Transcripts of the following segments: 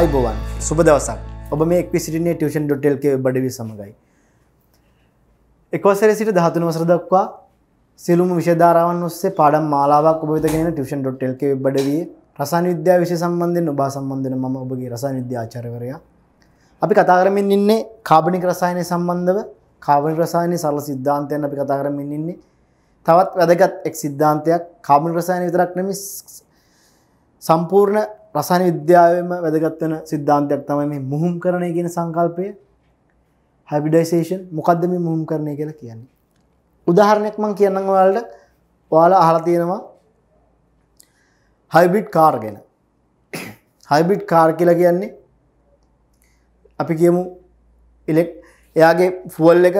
ආයිබෝවන් සුබ දවසක් ඔබ මේ එක් සිටින්නේ ටියෂන් ඩොටල්ක බඩවි සමඟයි. එක්වසර සිට දහතුන වසර දක්වා සිලුම විශධාරාවන් ඔස්සේ පාඩම් මාලාවක් ඔබවිතගෙන ටියෂන් ඩොටල්ක බඩවිය රසාන විද්‍යා විශ සම්බන්ධෙන් ඔබා සම්බන්ධන ම ඔබගේ රසාන විද්‍යාචරවරයා. අපි කතාකරමින් ඉන්නේ කාබනික රසායනය සම්බන්ධව කාබනි රසායනය සරල සිද්ධාන්තයන් අපි කතාකරමින් ඉන්නේ තවත් වැදගත් එක් සිද්ධාන්තයක් කාබන් රසායන විතරක් නෙමි සම්පූර්ණ රසායන විද්‍යාවෙම වැදගත් වෙන සිද්ධාන්තයක් තමයි මේ මුහුම් කරණය කියන සංකල්පය. හයිබ්‍රිඩයිසේෂන් මොකද්ද මේ මුහුම් කරණය කියලා කියන්නේ? උදාහරණයක් මම කියන්නම් ඔයාලට. ඔයාලා අහලා තියෙනවා හයිබ්‍රිඩ් කාර් ගැන. හයිබ්‍රිඩ් කාර් කියලා කියන්නේ අපි කියමු ඉලෙක් එයාගේ ෆුවල් එක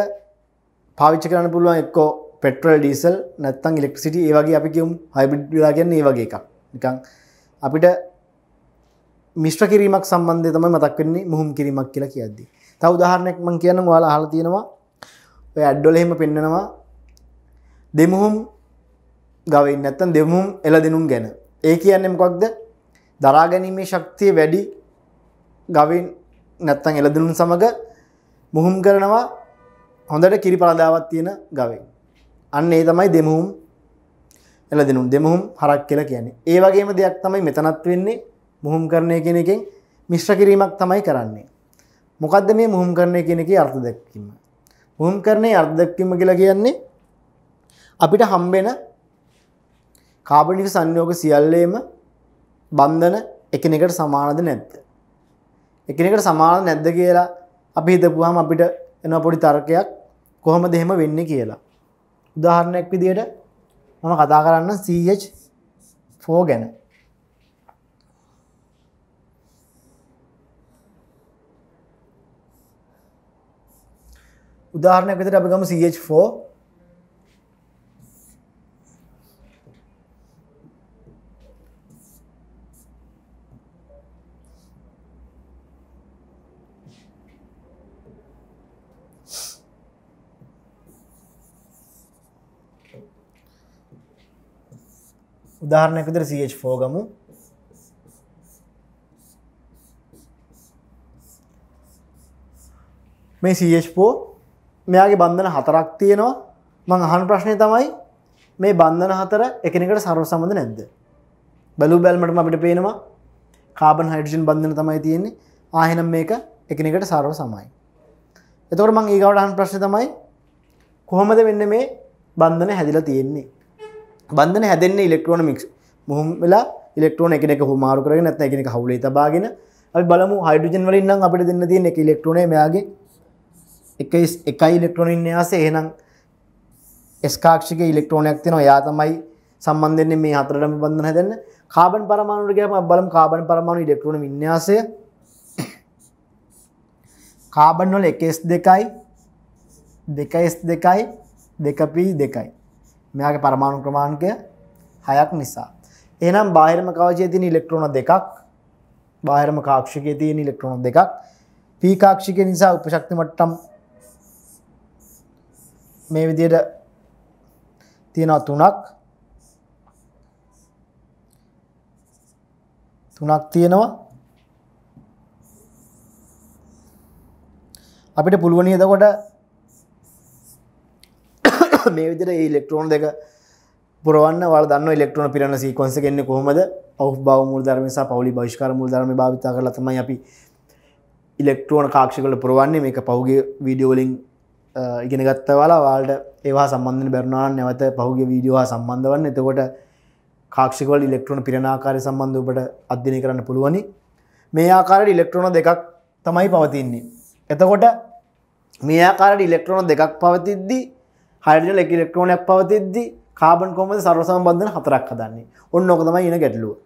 පාවිච්චි කරන්න පුළුවන් එක්කෝ පෙට්‍රල් ඩීසල් නැත්නම් ඉලෙක්ට්‍රිසිටි ඒ වගේ අපි කියමු හයිබ්‍රිඩ් කියලා කියන්නේ ඒ වගේ එකක්. නිකන් අපිට මිශ්‍ර කිරීමක් සම්බන්ධය තම මතක් වෙන්නේ මුහුම් කිරීමක් කියලා කියද්දී. තව උදාහරණයක් මම කියන්නම් ඔයාලා අහලා තියෙනවා ඔය ඇඩ් වල එහෙම පෙන්නනවා දෙමුහුම් ගවයින් නැත්තම් දෙමුහුම් එළදෙනුම් ගැන. ඒ කියන්නේ මොකක්ද? දරා ගැනීමේ ශක්තිය වැඩි ගවයින් නැත්තම් එළදෙනුම් සමග මුහුම් කරනවා හොඳට කිරි පළදාවක් තියෙන ගවයින්. අන්න ඒ තමයි දෙමුහුම් එළදෙනුම්. දෙමුහුම් හරක් කියලා කියන්නේ. ඒ වගේම දෙයක් තමයි මෙතනත් වෙන්නේ මුහුම් කරණය කෙන එකෙන් මිශ්‍ර කිරීමක් තමයි කරන්නේ. මොකක්ද මේ මුහුම් කරණය කෙනෙකි අර්ථ දැක්කීම. මුහුම් කරණය අර්ථ දැක්කීම කියලා කියන්නේ අපිට හම්බෙන කාබනික සංයෝග සියල්ලේම බන්ධන එකනෙකට සමානද නැත්ත. එකනෙකට සමාන නැද්ද කියලා අපි හිතපුහම අපිට එන පොඩි තර්කයක් කොහොම දෙහෙම වෙන්න කියලා. උදාහරණයක් විදියට මම කතා කරන්න CH4 ගැන උදාහරණයක් විදිහට අපි ගමු CH4 උදාහරණයක් විදිහට CH4 ගමු මේ CH4 මෙයාගේ බන්ධන හතරක් තියෙනවා මං අහන් ප්‍රශ්නය තමයි මේ බන්ධන හතර එකනෙකට සරව සමඳ නැද්ද. බැලූ බැල්මටම අපිට පේනවා කාබන් හයිඩජන් බන්ධන තමයි තියෙන්නේ ආහෙනම් මේක එකනෙකට සරව සමයි. එතකට මං ඒකවට අහන් ප්‍රශ්න තමයි කොහොමද වෙන්න මේ බන්ධන හැදිලා තියෙන්නේ. බන්ධන හැදෙන්නේ ඉලෙක්ට්‍රෝන මික්ස් මුහම් වෙලා ඉලෙක්ට්‍රෝන එකනෙක හුමාරු කරගෙන නැත්න එකනෙක හවුලේ තබාගෙන අපි බලමු හයිඩජන් වලින් නම් අපිට දෙන්න තියෙන එක ඉලෙක්ට්‍රෝනේ මෙයාගේ එකයි ඉලෙක්ට්‍රොනින් න්‍යාසේ එහෙනම් ස්කාක්ෂික ඉලෙක්ට්‍රෝනයක් තියෙනවා එයා තමයි සම්බන්ධන්නේ මේ හතරටම බන්ධන හැදෙන්න කාබන් පරමාණුවට ගියාම බලමු කාබන් පරමාණු ඉලෙක්ට්‍රෝන වින්‍යාසය කාබන් වල 1s2යි 2s2යි 2p2යි මෙයාගේ පරමාණු ක්‍රමාංකය 6ක් නිසා එහෙනම් බාහිරම කවචයේ තියෙන ඉලෙක්ට්‍රෝන දෙකක් බාහිරම කාක්ෂිකයේ තියෙන ඉලෙක්ට්‍රෝන දෙකක් p කාක්ෂිකය නිසා උපශක්ති මට්ටම් මේ විදියට තියෙනවා තුනක් තුනක් තියෙනවා අපිට පුළුවනි එතකොට මේ විදිහට මේ ඉලෙක්ට්‍රෝන දෙක පුරවන්න ඔයාලා දන්නවා ඉලෙක්ට්‍රෝන පිරෙන සීක්වන්ස් එක එන්නේ කොහොමද? අවුෆ් බව මූල ධර්ම නිසා පෞලි බහිෂ්කාර මූල ධර්ම භාවිත කරලා තමයි අපි ඉලෙක්ට්‍රෝන කාක්ෂ වල පුරවන්නේ මේක පහුගිය වීඩියෝ වලින් ඉගෙන ගත්තවලා වාල්ට ඒවා සම්බන්ධ බැරනාන් නැවත පහුගේ වීඩියෝවා සම්බන්ධ වන්න එතකොට කාක්ෂිකවල ඉලෙක්ට්‍රෝන පිරනාකාරය සම්බන්ධ ඔබට අධ්‍යනය කරන්න පුළුවනි මේ ආකාරයට ඉලෙක්ට්‍රෝන දෙකක් තමයි පවතින්නේ එතකොට මේ ආකාරයට ඉලෙක්ට්‍රෝන දෙකක් පවතිද්දි හයිඩල් එක ඉලෙක්ට්‍රෝනයක් පවතිද්දි කාබන් කොමද සර්ව සම්බන්ධන හතරක් හදන්නේ ඔන්න ඕක තමයි එන ගැටලුව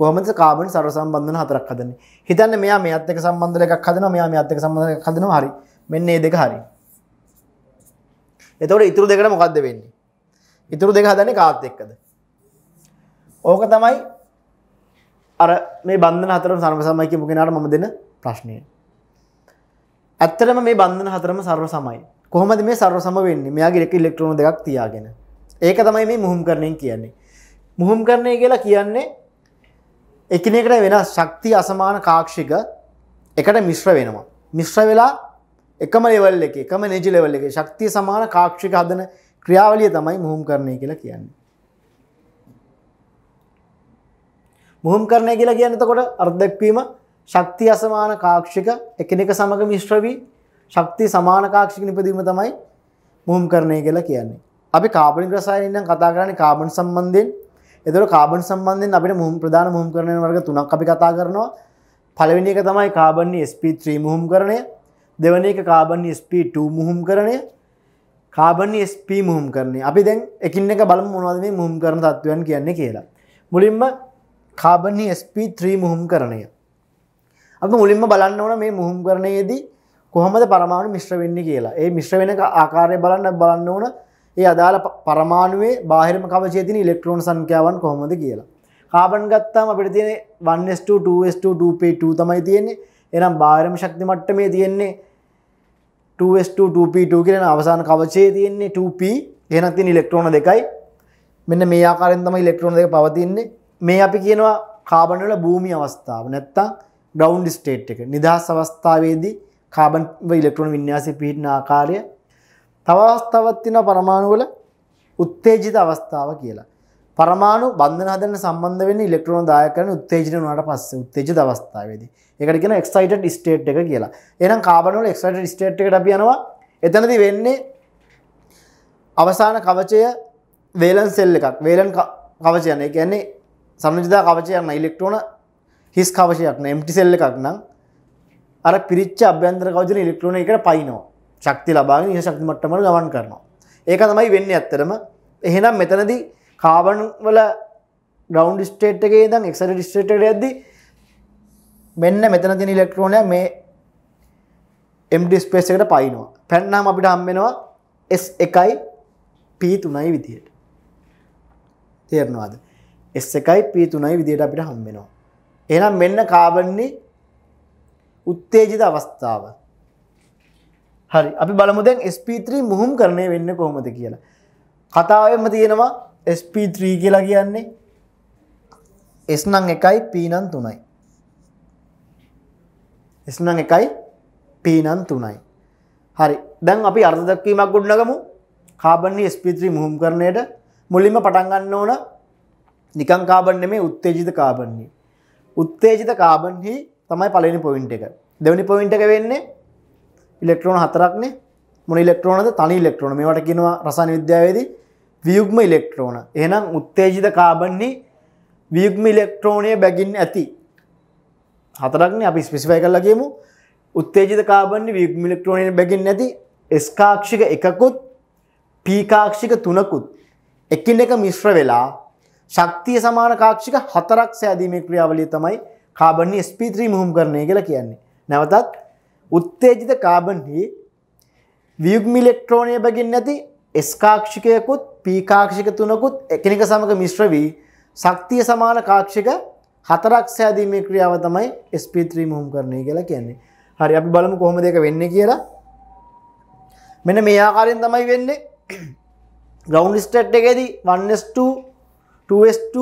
කොහමද කාබන් සර්ව සම්බන්ධන හතරක් හදන්නේ හිතන්න මෙයා මේ අත් එක සම්බන්ධ එකක් හදනවා මෙයා මේ අත් එක සම්බන්ධ එකක් හදනවා හරි මෙන්න ඒ දෙක හරි. එතකොට ඉතුරු දෙකට මොකද්ද වෙන්නේ? ඉතුරු දෙක හදන්නේ කාත් එක්කද? ඕක තමයි අර මේ බන්ධන හතරම සර්ව සමයි කියපු කෙනාට මම දෙන ප්‍රශ්නය. ඇත්තටම මේ බන්ධන හතරම සර්ව සමයි. කොහොමද මේ සර්ව සම වෙන්නේ? මෙයාගේ එක ඉලෙක්ට්‍රෝන දෙකක් තියාගෙන. ඒක තමයි මේ මුහුම් කරණයෙන් කියන්නේ. මුහුම් කරණය කියලා කියන්නේ එකිනෙකට වෙන ශක්ති අසමාන කාක්ෂික එකට මිශ්‍ර වෙනවා. මිශ්‍ර වෙලා එකම ලෙවල් එක එකම නෙජි ලෙවල් එක ශක්තිය සමාන කාක්ෂික හදන ක්‍රියාවලිය තමයි මුහුම් කරණය කියලා කියන්නේ. මුහුම් කරණය කියලා කියන්නේ එතකොට අර්ධක්වීම ශක්තිය අසමාන කාක්ෂික එකිනෙක සමග මිශ්‍ර වී ශක්තිය සමාන කාක්ෂික නිපදීම තමයි මුහුම් කරණය කියලා කියන්නේ. අපි කාබනික රසායනින් නම් කතා කරන්නේ කාබන් සම්බන්ධයෙන්. එතකොට කාබන් සම්බන්ධයෙන් අපිට මුහුම් ප්‍රධාන මුහුම් කරණය වර්ග තුනක් අපි කතා කරනවා. පළවෙනි එක තමයි කාබන්නේ sp3 මුහුම් කරණය. දෙවන එක කාබන් SP2 මුහුම් කරණය කාබන් SP මුහුම් කරන්නේ අපි දැන් එකින් එක බලම මොනවද මේ මුහුම් කරන තත්ත්වයන් කියන්නේ කියලා. මුලින්ම කාබන් SP3 මුහුම් කරණය. අපි මුලින්ම බලන්න ඕන මේ මුහුම් කරණයේදී කොහොමද පරමාණු මිශ්‍ර වෙන්නේ කියලා. ඒ මිශ්‍ර වෙන ආකාරය බලන්න බලන්න ඕන ඒ අදාළ පරමාණුවේ බාහිරම කවචයේ තියෙන ඉලෙක්ට්‍රෝන සංඛ්‍යාවන් කොහොමද කියලා. කාබන් ගත්තාම අපිට තියෙන්නේ 1s2 2s2 2p2 තමයි තියෙන්නේ. එහෙනම් බාහිරම ශක්ති මට්ටමේ තියෙන්නේ 1 2s2 2p2 කියන අවසාන කවචයේ තියෙන්නේ 2p එහෙනම් තියෙන ඉලෙක්ට්‍රෝන දෙකයි මෙන්න මේ ආකාරයෙන් තමයි ඉලෙක්ට්‍රෝන දෙක පවතින්නේ මේ අපි කියනවා කාබන් වල භූමි අවස්ථාව නැත්තම් ග්‍රවුන්ඩ් ස්ටේට් එක නිදහස් අවස්ථාවේදී කාබන් ඉලෙක්ට්‍රෝන වින්‍යාසය පිහිටන ආකාරය තව අවස්ථාවක් තියෙනවා පරමාණු වල උත්තේජිත අවස්ථාව කියලා පරමාණු බන්ධන හදන සම්බන්ධ වෙන්න ඉලෙක්ට්‍රෝන දායක කරන උත්තේජන වුණාට පස්සේ උත්තේජිත අවස්ථාවේදී. ඒකට කියන එක්සයිටඩ් ස්ටේට් එක කියලා. එහෙනම් කාබන් වල එක්සයිටඩ් ස්ටේට් එකට අපි යනවා. එතනදී වෙන්නේ අවසාන කවචය වේලන් සෙල් එකක්. වේලන් කවචය යන. ඒ කියන්නේ සමනිජදා කවචය යන ඉලෙක්ට්‍රෝන හිස් කවචයක් නේ. එම්ටි සෙල් එකක් නම් අර පිරිච්ච අභ්‍යන්තර කවචන ඉලෙක්ට්‍රෝන එකට පයින්නවා. ශක්තිය ලබාගෙන ඉහළ ශක්ති මට්ටමකට ගමන් කරනවා. ඒක තමයි වෙන්නේ ඇත්තටම. එහෙනම් මෙතනදී කාබන් වල ග්‍රවන්් ස්ටේට් එකේ දම් එක්සර ඩිස්ටේට ඇද මෙන්න මෙතන තින ඉලෙක්ට්‍රෝනය මේ එම්ඩිස්පේස් එකට පයිනවා පැන්නම් අපිට හම්බෙනවා එස් එකයි පී තුනයි විදියට තේරනවාද එස් එකයි පී තුනයි විදියට අපිට හම්බෙනවා එනම් මෙන්න කාබන්නේ උත්තේජිත අවස්ථාව හරි අපි බලමුදැන් SP3 මුහුම් කරණය වෙන්න කොහොමද කියලා කතාවම තියෙනවා sp3 කියලා කියන්නේ s නම් 1යි p නම් 3යි s නම් 1යි p නම් 3යි හරි දැන් අපි අර්ථ දක්වීමක් ගොඩනගමු කාබන් sp3 මුහුම්කරණයට මුලින්ම පටන් ගන්න ඕන නිකන් කාබන් නෙමෙයි උත්තේජිත කාබන් හි උත්තේජිත කාබන් හි තමයි පළවෙනි පොයින්ට් එක දෙවෙනි පොයින්ට් එක වෙන්නේ ඉලෙක්ට්‍රෝන හතරක්නේ මොන ඉලෙක්ට්‍රෝනද තනි ඉලෙක්ට්‍රෝන මේවට කියනවා රසායන විද්‍යාවේදී වියුග්ම ඉලෙක්ට්‍රෝන එනම් උත්තේජිත කාබන්නේ වියුග්ම ඉලෙක්ට්‍රෝනය බැගින් ඇති හතරක්න අපි ස්පිසිවය කරලගේමු උත්තේජිත කාබන්නේ වියුග්ම ඉලෙක්ට්‍රෝනය බැගින් නැති ස්කාක්ෂික එකකුත් පීකාක්ෂික තුනකුත් එකින් එක මිශ්‍ර වෙලා ශක්තිය සමාන කාක්ෂික හතරක් සෑදීමේ ක්‍රියාවලිය තමයි කාබන්නේ ස්පිත්‍රී මුහුම් කරණය කියලා කියන්නේ නැවතත් උත්තේජිත කාබන්හි වියුග්මිලෙක්ට්‍රෝනය බැගින් නැති ස්කාක්ෂිකයකුත් පීකාක්ෂික තුනකුත් එකනික සමඟ මිශ්‍ර වී ශක්තිය සමාන කාක්ෂික හතරක් සෑදීමේ ක්‍රියාව තමයි SP3 මුහුම් කරණය කියලා කියන්නේ. හරි අපි බලමු කොහොමද ඒක වෙන්නේ කියලා. මෙන්න මේ ආකාරයෙන් තමයි වෙන්නේ. ground state එකේදී 1s2 2s2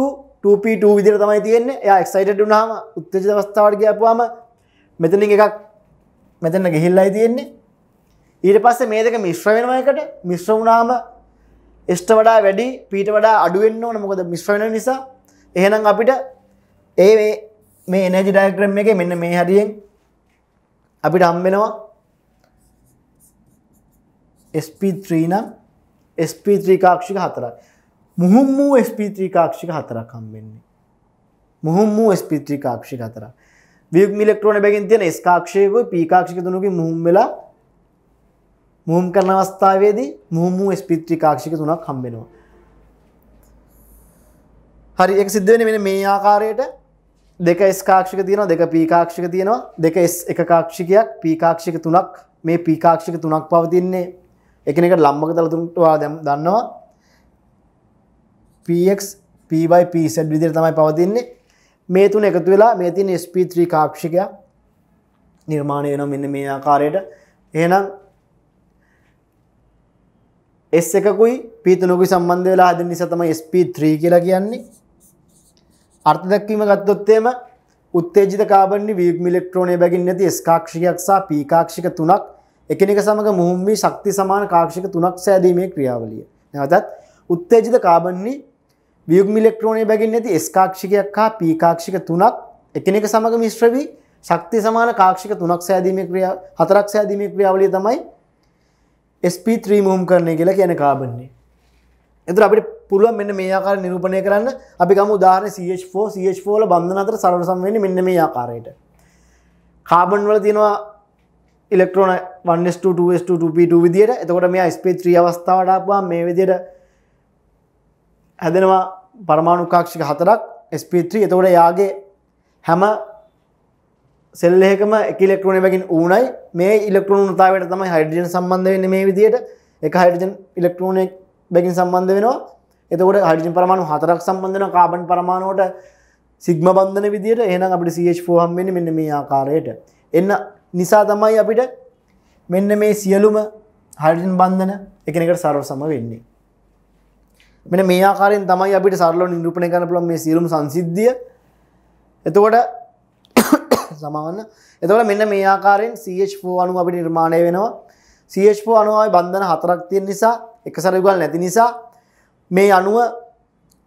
2p2 විදිහට තමයි තියෙන්නේ. එයා excited වුණාම උත්තේජිත අවස්ථාවට ගියාම මෙතනින් එකක් මෙතන ගිහිල්ලායි තියෙන්නේ. ඊට පස්සේ මේ දෙක මිශ්‍ර වෙනවා එකට මිශ්‍ර වුණාම එස්ට වඩා වැඩි පීට වඩා අඩු වෙන්න ඕන මොකද මිශ්‍ර වෙන නිසා එහෙනම් අපිට ඒ මේ මේ එනර්ජි ඩයග්‍රෑම් එකේ මෙන්න මේ හැඩයෙන් අපිට හම් වෙනවා SP3 නම් SP3 කාක්ෂික හතරක් මුහුම් වූ SP3 කාක්ෂික හතරක් හම් වෙන්නේ මුහුම් වූ SP3 කාක්ෂික හතරක් වියුග්ම ඉලෙක්ට්‍රෝන බැගින් තියෙන S කාක්ෂයකුයි P කාක්ෂික තුනකින් මුහුම් වෙලා මුහම් කරන අවස්ථාවේදී මුහමූ ස්පිත්‍රි කාක්ෂික තුනක් හම්බෙනවා. හරි එක සිද්ධ වෙන මෙ මේ ආකාරයට දෙක ස්කාක්ෂික තියෙනවා දෙක පීකාක්ෂික තියෙනවා දෙක එක කාක්ෂිකයක් පීකාක්ෂික තුනක් මේ පීකාක්ෂික තුනක් පවතින්නේ එකනකට ලම්බක තලතුන්ටවා දැම් දන්නවා පX පBයිPZ විදිර තමයි පවතින්නේ මේ තුන එකතු වෙලා මේ තින් SP3 කාක්ෂිකයක් නිර්මාණය වෙන මෙන්න මේ ආකාරයට එහෙනම් S එකකුයි P3කුයි සම්බන්ධ වෙලා හදන නිසා තමයි sp3 කියලා කියන්නේ. අර්ථ දක්වීම ගත්තොත් එම උත්තේජිත කාබන් නිවිග්ම ඉලෙක්ට්‍රෝනය බැගින් නැති S කාක්ෂිකයක් සහ P කාක්ෂික තුනක් එකිනෙක සමග මුහුම් වී ශක්ති සමාන කාක්ෂික තුනක් සෑදීමේ ක්‍රියාවලිය. නැවතත් උත්තේජිත කාබන් වියුග්ම ඉලෙක්ට්‍රෝනය බැගින් නැති S කාක්ෂිකයක් හා P කාක්ෂික තුනක් එකිනෙක සමග මිශ්‍ර වී ශක්ති සමාන කාක්ෂික තුනක් සෑදීමේ ක්‍රියාව හතරක් සෑදීමේ ක්‍රියාවලිය තමයි SP3 මූම් කරන්නේ කියලා කියන කාබන්නේ එතුර අපිට පුළුවන් මෙන්න මේ ආකාර නිරූපණය කරන්න අපි ගම උදාහරණ CH4 CH4 වල බන්ධන අතර සරල සම්වේදී මෙන්න මේ ආකාරයට කාබන් වල තියෙනවා ඉලෙක්ට්‍රෝන 1s2 2s2 2p2 විදියට එතකොට මෙයා sp3 අවස්ථාවට ආපුවාම මේ විදියට හැදෙනවා පරමාණු කාක්ෂික හතරක් sp3 එතකොට යාගේ හැම සෙල්ලෙකම එකලෙක්ට්‍රෝන බැගින් ඌනයි මේ ඉලෙක්ට්‍රෝන තාවට තමයි හයිඩජන් සම්බන්ධ වෙන මේ විදියට එක හයිඩජන් ඉලෙක්ට්‍රෝනෙක් බැගින් සම්බන්ධ වෙනවා එතකොට හඩිජන් පරමාණු හතරක් සම්බන්ධන කාබන් පරමාණුවට සිග්ම බන්ධන විදියට එහනම් අපිට CH4හම්බෙන මෙන්න මේ ආකාරයට එන්න නිසා තමයි අපිට මෙන්න මේ සියලුම හඩින් බන්ධන එකනකට සරව සම වෙන්නේ මෙන මේ ආකාරයෙන් තමයි අපිට සරලව නිරූපණය කරන පුළුවන් මේ සියලුම සංසිද්ධිය එතකොට සමාන්න එතවට මෙන්න මේ ආකාරයෙන් CH4 අනු අපි නිර්මාණය වෙනවා CH4 අනුවයි බන්ධන හතරක් තියෙන නිසා එක සරගුවල් නැති නිසා මේ අනුව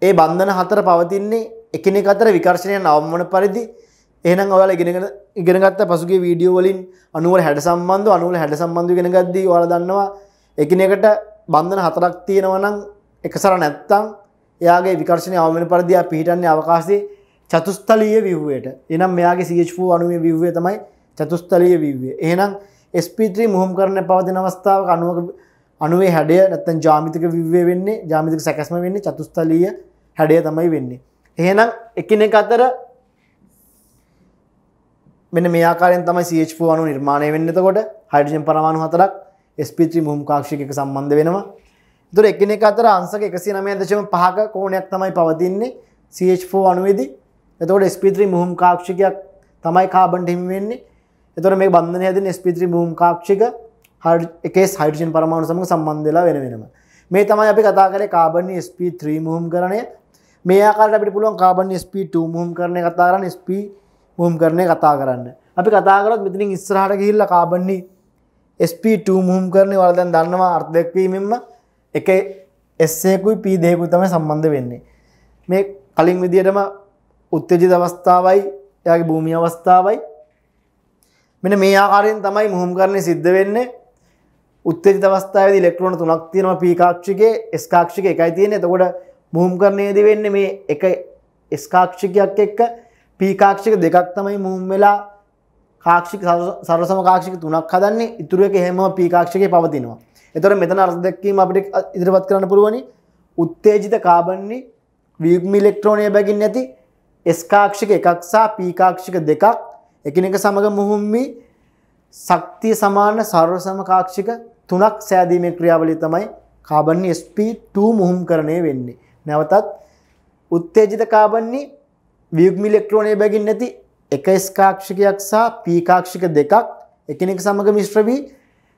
ඒ බන්ධන හතර පවතින්නේ එකනෙක අතර විකර්ශණය නවම්මන පරිදි එහෙනම් ඔයාලා ඉගෙන ඉගෙනගත්ත පසුගිය වීඩියෝ වලින් අණු වල හැඩ සම්බන්ධ අණු වල හැඩ සම්බන්ධ ඉගෙන ගද්දී ඔයාලා දන්නවා එකිනෙකට බන්ධන හතරක් තියෙනවා නම් එකසර නැත්තම් එයාගේ විකර්ශණය අවම වෙන පරිදි ආ පිහිටන්නේ අවකාශයේ චතුස්තලීය විව්වයට එනම් මෙයාගේ සිජපු අනුවේ විව්වේ තමයි චතුස්තලීය විව්වේ එහනම් SP3 මුහම් කරන පවතින අවස්ථාව අනුවක අනුවේ හැඩය නැත්තන් ජාමිතික විව්වේ වෙන්නේ ජාමිතික සැකස්ම වෙන්නේ චතුස්තලීය හැඩය තමයි වෙන්නේ එහෙනම් එකනෙක් අතර මෙන මේකාරෙන් තමයි CH4 අනු නිර්මාණය වෙන්නතකොට හයිඩජන් පරමාණු හතරක් SP3 මුහම් කාක්ෂික එක සම්බන්ධ වෙනවා තුර එකනෙක් අතර අංසක එකසි නමය දශම පහක කෝණයක් තමයි පවතින්නේ CH4 අනුවේදී එතකොට ස්පිත්‍රි මුහම් කාක්ෂිකයක් තමයි කාබන්ට හිමිවෙන්නේ එතොට මේ බන්ධන ඇතින් ස්පිත්‍රි මුහම් කාක්ෂික එකේ හයිටජන් පරමාණු සමඟ සම්බන්ධලා වෙන වෙනම මේ තමයි අපි කතා කරේ කාබන්න ස්ප3 මුහම් කරනය මේ ආකාරට අපිට පුළුවන් කාබන් ස්ප2 මුහම් කරන කතාරන්න ස්ප මුහම් කරණය කතා කරන්න අපි කතාකරත් මෙතිනින් ඉස්රහට ගිහිල්ල කාබන්නේ ස්ප2 මුහම් කරණය වලදැන් දන්නවා අර්ධයක්වීමෙන්ම එක එස්සෙකුයි පී දේකුතම සම්බන්ධ වෙන්නේ මේ කලින් විදිටම උත්තේජිත අවස්ථාවයි එයාගේ භූමි අවස්ථාවයි මෙන මේ ආකාරයෙන් තමයි මුහුම් කරණය සිද්ධ වෙන්නේ උත්තේජිත අවස්ථාවේදී ඉලෙක්ට්‍රෝන තුනක් තියෙනවා p කාක්ෂිකයේ s කාක්ෂිකය එකයි තියෙන්නේ එතකොට මුහුම් කරණයේදී වෙන්නේ මේ එක s කාක්ෂිකයක් එක්ක p කාක්ෂික දෙකක් තමයි මුහුම් වෙලා කාක්ෂික සරසම කාක්ෂික තුනක් හදන්නේ ඉතුරු එක එහෙමම p කාක්ෂිකේ පවතිනවා එතකොට මෙතන අර්ථ දැක්වීම අපිට ඉදිරිපත් කරන්න පුළුවනි උත්තේජිත කාබන්නේ වීග්ම ඉලෙක්ට්‍රෝනය බැගින් නැති ස්කාක්ෂික එකක් සහ පීකාක්ෂික දෙකක් එකනෙක සමඟ මුහුම්මි සක්තිය සමාන සර්ව සමකාක්ෂික තුනක් සෑදීමේ ක්‍රියාවලි තමයි කාබන්නේ SP2 මුහුම් කරණය වෙන්නේ. නැවතත් උත්තේජිත කාබන්නේ වියුග්මි ඉලෙක්ට්‍රෝනය බැගින් නැති එක ස්කාක්ෂිකයක් සහ පීකාක්ෂික දෙකක් එකනෙක සමඟ මිශ්‍ර වී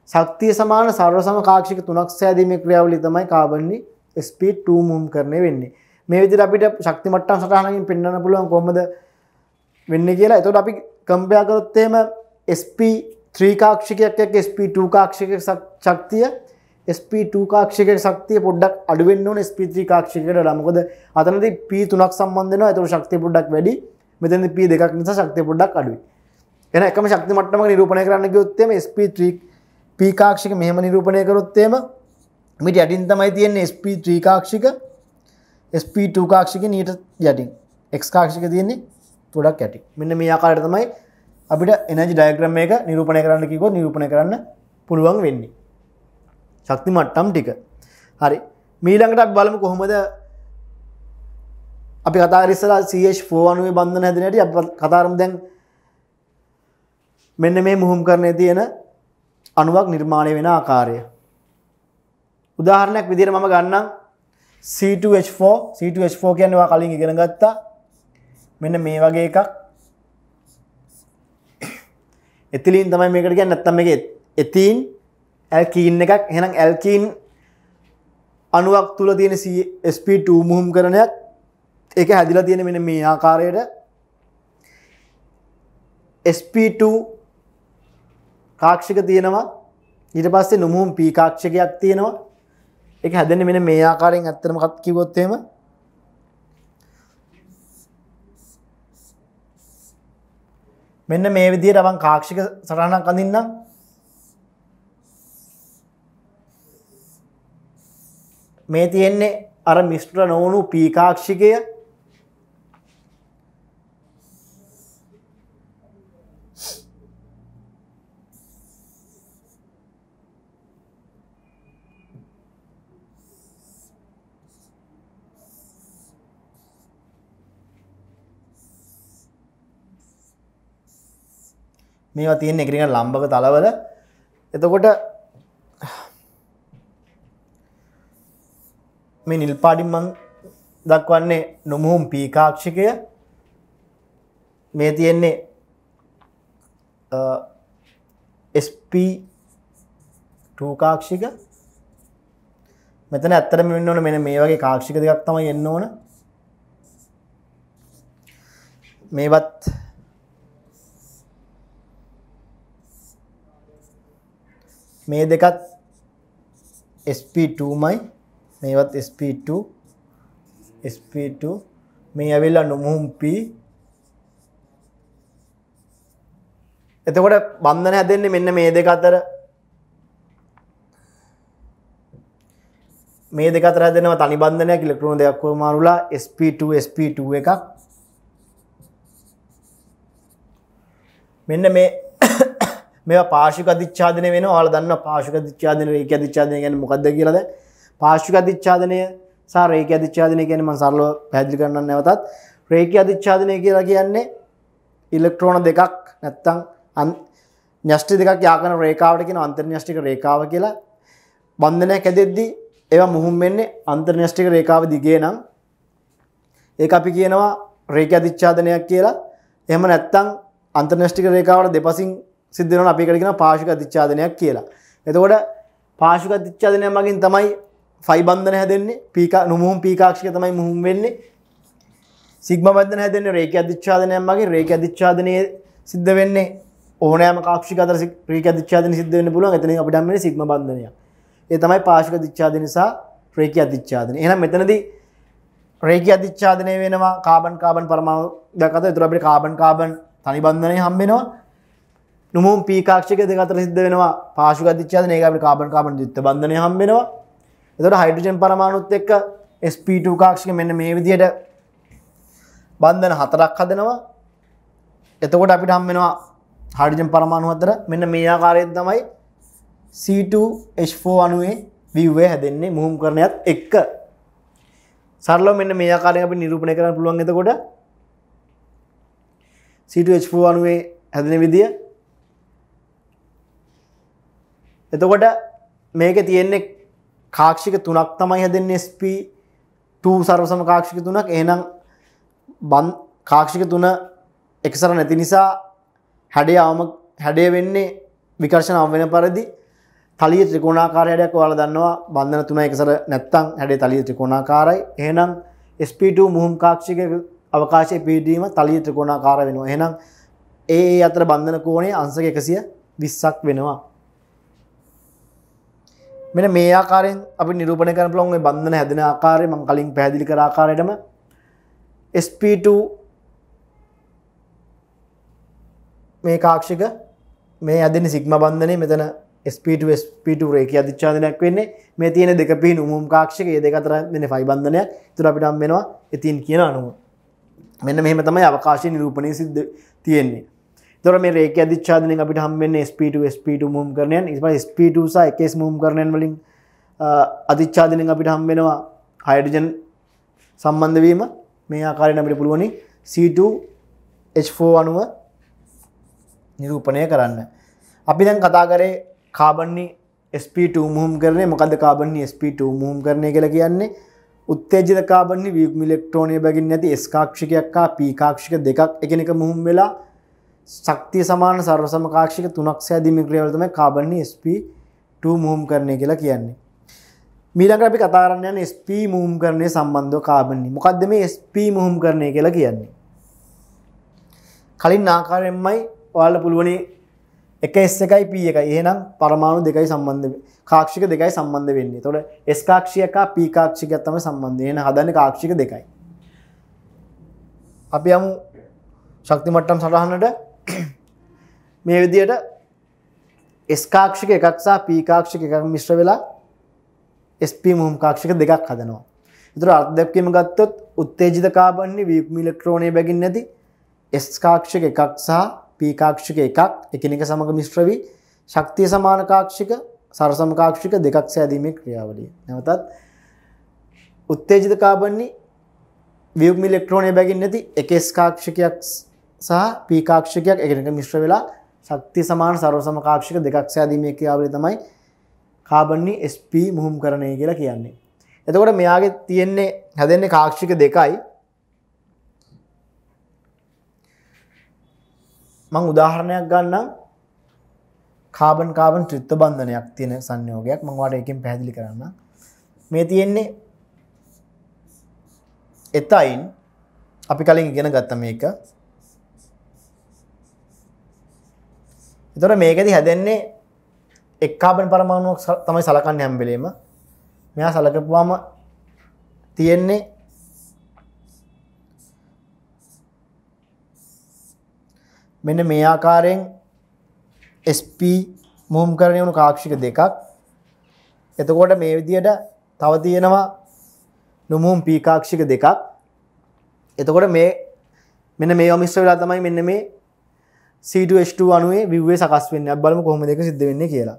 සක්තිය සමාන සර්ව සමකාක්ෂික තුනක් සෑදීමේ ක්‍රියාවලි තමයි කාබන්නේ SP2 මුහුම් කරණය වෙන්නේ. මේ විදිර අපිට ශක්තිමට්ටන් සටහනකින් පෙන්න්න පුළුවන් කොමද වෙන්න කියලා එතොට අපි කම්පයාකරොත්තේම SP3 කාක්ෂිකයක් SP2 කාක්ෂික ශක්තිය SP2 කාක්ෂික ශක්තිය පොඩ්ඩක් අඩුවෙන්න්නන SP3 කාක්ෂිකට ලමකොද අතනද P3ක් සම්බන්ධන ඇතුර ශක්තිය පොඩ්ඩක් වැඩි මෙතැද P දෙකක් නිසා ශක්තිය පොඩ්ඩක් අඩුයි එන එකම ශක්තිමටම නිරූපණය කරන්න ගොත්තේම SP3 පීකාක්ෂික මෙහම නිරූපණය කරොත්තේම මිට අඩින් තමයි තියෙන්නේ SP3 කාක්ෂික SP2 කාක්ෂික නීට යටින් එක් කාක්ෂික තියන්නේ තුඩක් ඇටි මෙන්න මේ ආකාරයට තමයි අපිට එනජි ඩයග්‍රම් එක නිරූපණය කරන්න කිව්වොත් නිරූපණය කරන්න පුළුවන් වෙන්නේ ශක්ති මට්ටම් ටික හරි මීළඟට අපි බලමු කොහොමද අපි කතා කරලා ඉස්සලා CH4 අණුවේ බන්ධන හැදෙන හැටි අපි කතා කරමු දැන් මෙන්න මේ මුහුම්කරණයේ තියෙන අණුවක් නිර්මාණය වෙන ආකාරය උදාහරණයක් විදිහට මම ගන්නම් C2H4 C2H4 කියන්නවා කලින් ඉගෙන ගත්තා මෙන්න මේ වගේ එකක් එතිලින් තමයි මේකට ගැන්න ඇත්තම එක එතින් ඇල්කීන් එකක් හෙනම් ඇල්කීන් අනුවක් තුළ තියෙන SP2 මුහුම් කරනයක් එක හැදිලා තියෙන මෙන මේ ආකාරයට SP2 කාක්ෂික තියෙනවා ඊට පස්සේ නොමුහුම් පී කාක්ෂකයක් තියෙනවා එක හැදෙන මෙන මේ ආකාරයෙන් ඇත්තටම කත් කිව්වොත් එහෙම මෙන්න මේ විදිහට මම කාක්ෂික සටහනක් අඳින්නම් මේ තියෙන්නේ අර මිශ්‍ර නොවුණු පී කාක්ෂිකය මේවා තියෙන එකරින ලම්බක තලවල එතකොට මේ නිල් පාඩිම්මං දක්වන්නේ නොමුහුම් පීකාක්ෂිකය මේ තියෙන්නේ SP ටූකාක්ෂික මෙතන ඇත්තරම වෙන්න ඕන මෙන මේ වගේ කාක්ෂික දෙයක් තමයි එන්න ඕන මේවත් මේ දෙකත් SP2මයි මේවත් SP2 SP2 මේ ඇවිල්ලා නොමුහුම් P එතකොට බන්ධන හැදෙන්නේ මෙන්න මේ දෙක අතර මේ දෙක අතර හැදෙනවා තනි බන්ධනයක් ඉලෙක්ට්‍රෝන දෙකක් වගේ මාරුලා SP2 SP2 එකක් මෙන්න මේ මේ පාශික අධිච්චාදනය වෙන ල දන්න පාශික දිච්චාදන ඒක අධිච්චාදනය ගැන මොකක්ද කියලද පාශික අධිච්චාදනය සා රේක අධිච්චාදනය ගැන මසරලෝ පැදිි කරන්න නැවතත් රේක අධිච්චාදනය කියලා කියන්නේ ඉල්ලෙක්ට්‍රෝන දෙකක් නැත්තං අන් ඥෂ්ටි දෙකක් යාකන රේකාවට කියෙන අන්තර්න්‍යෂ්ටික රේකාව කියලා බන්ධනය කැදෙද්දි ඒවා මුහුම් වෙන්නේ අන්තර්න්‍යෂ්ටික රේකාව දිගේ නම් ඒ අපි කියනවා රේක අධිච්චාදනයක් කියලා එහම නැත්තං අන්තර්න්‍යෂ්ටික රේකාවට දෙපසින් සිද්ධරන අපිකටගෙන පාශික අධිච්චාදනයක් කියලා. එතකොට පාශික අධිච්චාදනය මගින් තමයි ෆයිබන්ධන හැදෙන්නේ පික නොමුහුම් පිකාක්ෂික තමයි මුහුම් වෙන්නේ සිග්ම බද්ධන හැදෙන රේක අධිච්චාදනය මගේ රේක අධිච්චාදනය සිද්ධ වෙන්නේ ඕනෑම කාක්ෂි කතර ්‍රීක අධිච්චාදන සිද්ධ වන්න පුළුවන් එතන අපිටම සිග්ම බන්ධනය ඒ තමයි පාශික දිච්චාද නිසා ප්‍රේක අධිච්චාදන එහම් මෙතනදී රේක අධිච්චාදනය වෙනවා කාබන් කාබන් පරමාව දකත තුර අපට කාබන් කාබන් තනි බන්ධනය හම්බෙනවා නොමුම් පීකාක්ෂක දෙකතර සිද්ධ වෙනවා පාශු අධිච්චාද ඒකමට කාබන් කාබන යුත්ත බන්ධනය හම් වෙනවා එතට හයිඩජන් පරමාණුත් එක්ක ස්ප2 කාක්ෂික මෙන්න මේ විදියට බන්ධන හතරක් හදනවා එතකොට අපිට හම් වෙනවා හඩිජන් පරමාණු අතර මෙන්න මේ ආකාරයෙන් තමයි C2H4 අනුවේ විව්වේ හැදෙන්නේ මුහුම් කරණයත් එක්ක සරලව මෙන්න මේ ආකාරයෙන් අපි නිරූපණය කරන්න පුළුවන් එතකොට C2H4 අණුවේ හැදෙන විදිය එතකොට මේක තියෙන්නේ කාක්ෂික තුනක් තමයි හැදෙන්නේ SP2 සර්වසම කාක්ෂික තුනක්. එහෙනම් බන් කාක්ෂික තුන එකසර නැති නිසා හැඩය අවම හැඩය වෙන්නේ විකර්ෂණ අවම වෙන පරිදි තලිය ත්‍රිකෝණාකාර හැඩයක් ඔයාලා දන්නවා. බන්ධන තුන එකසර නැත්තම් හැඩය තලිය ත්‍රිකෝණාකාරයි. එහෙනම් SP2 මුහුම් කාක්ෂික අවකාශයේ පීඩීම තලිය ත්‍රිකෝණාකාර වෙනවා. එහෙනම් ඒ අතර බන්ධන කෝණය අංශක 120ක් වෙනවා. මෙන මේ ආකාරයෙන් අපි නිරූපණය කරන පුළුවන් ওই බන්ධන හැදෙන ආකාරය මම කලින් පැහැදිලි කර ආකාරයටම sp2 මේ කාක්ෂික මේ ඇදෙන සිග්ම බන්ධනේ මෙතන SP2 SP2 රේඛිය අධිච්ඡාදනයක් වෙන්නේ මේ තියෙන දෙක පිහින උමුම් කාක්ෂික මේ දෙක අතර වෙන ෆයි බන්ධනයක් ඒතර අපිට හම් වෙනවා ඉතින් කියන අනුව මෙන්න මෙහෙම තමයි අවකාශය නිරූපණය සිද්ධ තියෙන්නේ තොර මේ රේක අධිච්චාදනය අපිට හම්බෙන් ස්පට ස්පට මුම් කරනයන් ඉම ස්පටසා එකස් මුම් කරනයන් වලින් අධිච්චාදනය අපිට හම්බෙනවා හයිඩජන් සම්බන්ධවීම මේ ආකාරෙන් අපිට පුළුවනි C2H4 අනුව නිරූපණය කරන්න. අපි දැන් කතා කරේ කාබන්නේ SP2 මුහම් කරන මොකද කාබන්නේ SP2 මුහම් කරණය කියලා කියන්නේ උත්තේජිත කාබන්නේ වියක්ම ඉලෙක්ට්‍රෝනය බැගින් නැති ස්කාක්ෂිකයක්කා පීකාක්ෂික දෙකක් එකනක මුහම් වෙලා සක්තිය සමාන සර්ව සමකාක්ෂික තුනක් සෑදීමේ ක්‍රියාවලතම කාබන්නේ SP2 මූම් කරණය කියලා කියන්නේ. මීළඟ අපි කතාරන්න යන SP මූම් කරණය සම්බන්ධව කාබන්නේ. මොකද්ද මේ SP මූම් කරණය කියලා කියන්නේ? කලින් ආකාරයෙන්මයි ඔයාලා පුළුවනි 1s එකයි p එකයි. එහෙනම් පරමාණු දෙකයි සම්බන්ධ කාක්ෂික දෙකයි සම්බන්ධ වෙන්නේ. එතකොට s කාක්ෂියක p කාක්ෂිකයක් තමයි සම්බන්ධ. එහෙනම් හදන්නේ කාක්ෂික දෙකයි. අපි යමු ශක්ති මට්ටම් සටහනට මේ විදියට ස්කාක්ෂික එකක්සා පීකාක්ෂික එකක් මිශ්‍ර වෙලා ස්ප මුහම් කාක්ෂික දෙකක් හදනවා. ඉතුර අර්ධැක්කීම ගත්තොත් උත්තේජිත කාබන්නේ වීමිලෙක්ට්‍රෝනය බැගින් නැති ස්කාක්ෂික එකක් සහ පීකාක්ෂික එකක් එකනෙක සමඟ මිශ්‍ර වී ශක්තිය සමානකාක්ෂික සරසමකාක්ෂික දෙකක් සෑදීමේ ක්‍රියාවලිය. නැවතත් උත්තේජිත කාබන්නේ වියක්මිලෙක්ට්‍රෝනය බැගින් නැති එක ස්කාක්ෂිකයක් සහ පීකාක්ෂිකයක් එකනක මිශ්‍ර වෙලා ශක්ති සමාන සරව සමකාක්ෂික දෙකක් සෑදීමේ ක්‍රියාවලිය තමයි කාබන්ගේ SP මුහුම් කරණය කියලා කියන්නේ. එතකොට මෙයාගේ තියෙන්නේ හැදෙන්නේ කාක්ෂික දෙකයි. මං උදාහරණයක් ගන්නම් කාබන් කාබන් ත්‍රිත්ව බන්ධනයක් තියෙන සංයෝගයක් මම ඔයාලට එකෙන් පැහැදිලි කරන්නම්. මේ තියෙන්නේ එතයින් අපි කලින් ඉගෙන ගත්ත මේක එතොට මේකද හැදෙන්නේ එක්කාබන් පරමාණුවක් තමයි සලකන්න හැම්බෙලීම මෙයා සලකපුවාම තියෙන්නේ මෙන්න මේ ආකාරයෙන් SP මුහම් කරණය වුණු කාක්ෂික දෙකක් එතකොට මේ විදියට තව තියෙනවා නොමුම් පීකාක්ෂික දෙකක් එතකොට මේ මෙන්න මේ ඔමිස්ස වෙලා තමයි මෙන්න මේ C2H2 අනුවේ විව්වේ සකස් වෙන්න බලම කොහොම දෙක සිද්ධ වෙන්නේ කියලා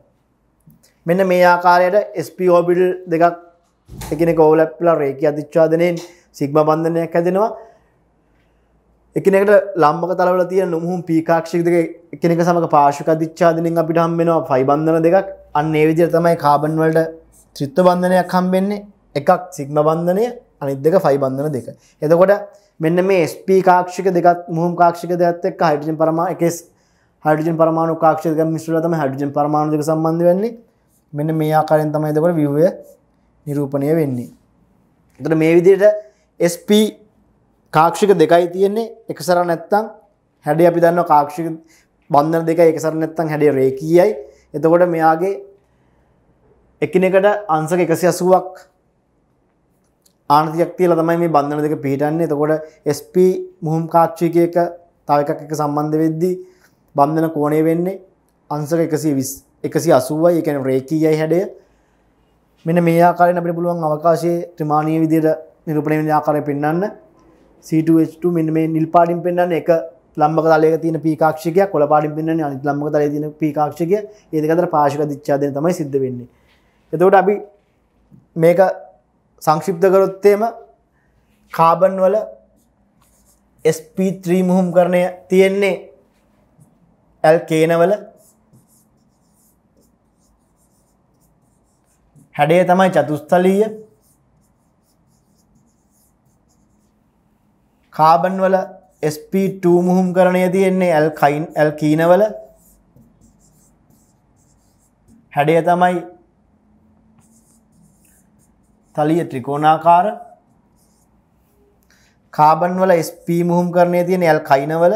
මෙන්න මේ ආකාරයට SP orbital දෙකක් එකන කෝලැප්ලා රේකී අධිච්ඡාදනයෙන් සිග්ම බන්ධනයක් හැදෙනවා එකනෙකට ලම්බක තලවල තියෙන නුමුහුම් පීකාක්ෂික දෙක එකනෙක සමග පාර්ශික අධිච්ඡාදනයෙන් අපිට හම් වෙනවා ෆයි බන්ධන දෙකක් අන්න ඒ විදිහට තමයි කාබන් වලට ත්‍රිත්ව බන්ධනයක් හම්බෙන්නේ එකක් සිග්ම බන්ධනය අනිත් දෙක ෆයි බන්ධන දෙක එතකොට මෙන්න මේ SP කාක්ෂික දෙකත් මුහම් කාක්ෂික දෙකත් එක්ක හයිඩ්‍රජන් පරමාණු එකේ හයිඩ්‍රජන් පරමාණු කාක්ෂික දෙක මිශ්‍රලා තමයි හයිඩ්‍රජන් පරමාණු දෙක සම්බන්ධ වෙන්නේ. මෙන්න මේ ආකාරයෙන් තමයි එතකොට ව්‍යුහය නිරූපණය වෙන්නේ. එතකොට මේ විදිහට SP කාක්ෂික දෙකයි තියෙන්නේ එකසර නැත්තම් හැඩේ අපි දන්නවා කාක්ෂික බන්ධන දෙකයි එකසර නැත්තම් හැඩේ රේඛීයයි. එතකොට මෙයාගේ එකිනෙකට අංශක 180ක් ආනතියක් තියලා තමයි මේ බන්ධන දෙක පිහිටන්නේ. එතකොට SP මුහුම් කාච්චිකයක තව එකක් එක සම්බන්ධ වෙද්දී බන්ධන කෝණය වෙන්නේ අංශක 120 180යි. ඒ කියන්නේ රේඛීයයි හැඩය. මෙන්න මේ ආකාරයෙන් අපිට පුළුවන් අවකාශයේ ත්‍රිමාණීය විදිහට නිරූපණය වෙන ආකාරය පෙන්වන්න. C2H2 මෙන්න මේ නිල් පාටින් පෙන්වන්නේ එක ලම්බක තලයක තියෙන P කාක්ෂිකයක්, කොළ පාටින් පෙන්වන්නේ අනිත් ලම්බක තලයේ තියෙන P කාක්ෂිකය. ඒ දෙක අතර පාර්ශ්වික දිච්ඡාදනය තමයි සිද්ධ වෙන්නේ. එතකොට අපි මේක සංක්ෂිප්ත කරොත්තේම කාබන් වල SP3 මුහුම් කරණය තියෙන්නේ ඇල් කේනවල හැඩය තමයි චතුස්ථලීය කාබන් වල SP2 මුහුම් කරණය තියෙන්නේ ඇල් කයින් ඇල් කීනවල හැඩය තමයි තලිය ත්‍රිකෝණාකාර කාබන් වල SP මුහුම් කරණය තියෙන ඇල් කයිනවල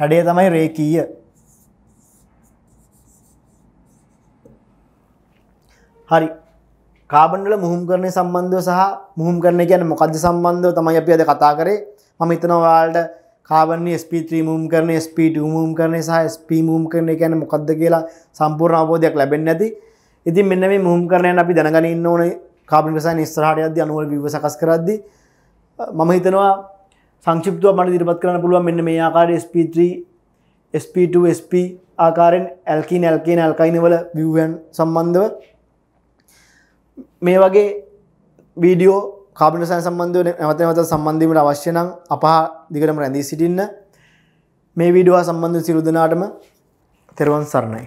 හැඩය තමයි රේකීය හරි කාබන් වල මුහුම් කරණය සම්බන්ධව සහ මුහුම් කරණය කියන්නේ මොකද්ද සම්බන්ධව තමයි අපි අද කතා කරේ මම හිතනවා ඔයාලට කාබන්නේ ස්ප3 මුම් කරන ස්පට මුම් කරන සහ ස්පී මුම් කරන ගැන මොකක්ද කියලා සම්පූර්ණ අවබෝධයක් ලැබෙන් ඇති ඉතින් මෙන්න මේ මුම් කරනය අපි දැනගන්න ඕන කාබිසාන් ස්ත්‍රහටයද අනුවල විව සකස් කරද්ද මම හිතනවා සංචිප්තුව මට දිරිපත් කරන පුළුවන් මෙන්න මේ ආකාර ස්ප3 ස්ප2 ස්ප ආකාරෙන් ඇල්කින් ඇල්කෙන් ඇල්කයිනවල විවයන් සම්බන්ධව මේ වගේ වීඩියෝ කාබිනසයන් සම්බන්ධව නැවතනවත සම්බන්ධීමට අවශ්‍යනම් අපහා දිගටම රැඳී සිටින්න මේ විඩවා සම්බන්ධ සිරුදනාටම තෙරුවන් සරණයි